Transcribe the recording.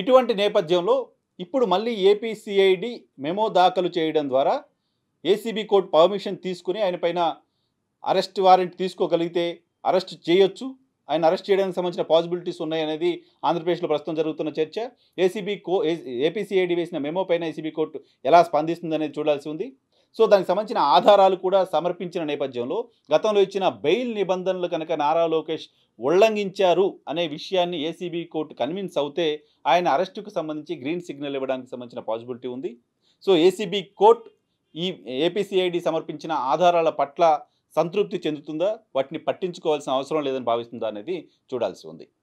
ఇటువంటి నేపథ్యంలో ఇప్పుడు మళ్ళీ ఏపీసీఐడి మెమో దాఖలు చేయడం ద్వారా ఏసీబీ కోర్టు పర్మిషన్ తీసుకుని ఆయనపైన అరెస్ట్ వారెంట్ తీసుకోగలిగితే అరెస్ట్ చేయొచ్చు ఆయన అరెస్ట్ చేయడానికి సంబంధించిన పాసిబిలిటీస్ ఉన్నాయనేది ఆంధ్రప్రదేశ్లో ప్రస్తుతం జరుగుతున్న చర్చ ఏసీబీ కో ఏపీసీఐడి వేసిన మెమో పైన ఏసీబీ కోర్టు ఎలా స్పందిస్తుందనేది చూడాల్సి ఉంది సో దానికి సంబంధించిన ఆధారాలు కూడా సమర్పించిన నేపథ్యంలో గతంలో ఇచ్చిన బెయిల్ నిబంధనలు కనుక నారా లోకేష్ ఉల్లంఘించారు అనే విషయాన్ని ఏసీబీ కోర్టు కన్విన్స్ అవుతే ఆయన అరెస్టుకు సంబంధించి గ్రీన్ సిగ్నల్ ఇవ్వడానికి సంబంధించిన పాసిబిలిటీ ఉంది సో ఏసీబీ కోర్ట్ ఈ ఏపీసీఐడి సమర్పించిన ఆధారాల పట్ల సంతృప్తి చెందుతుందా వాటిని పట్టించుకోవాల్సిన అవసరం లేదని భావిస్తుందా అనేది చూడాల్సి ఉంది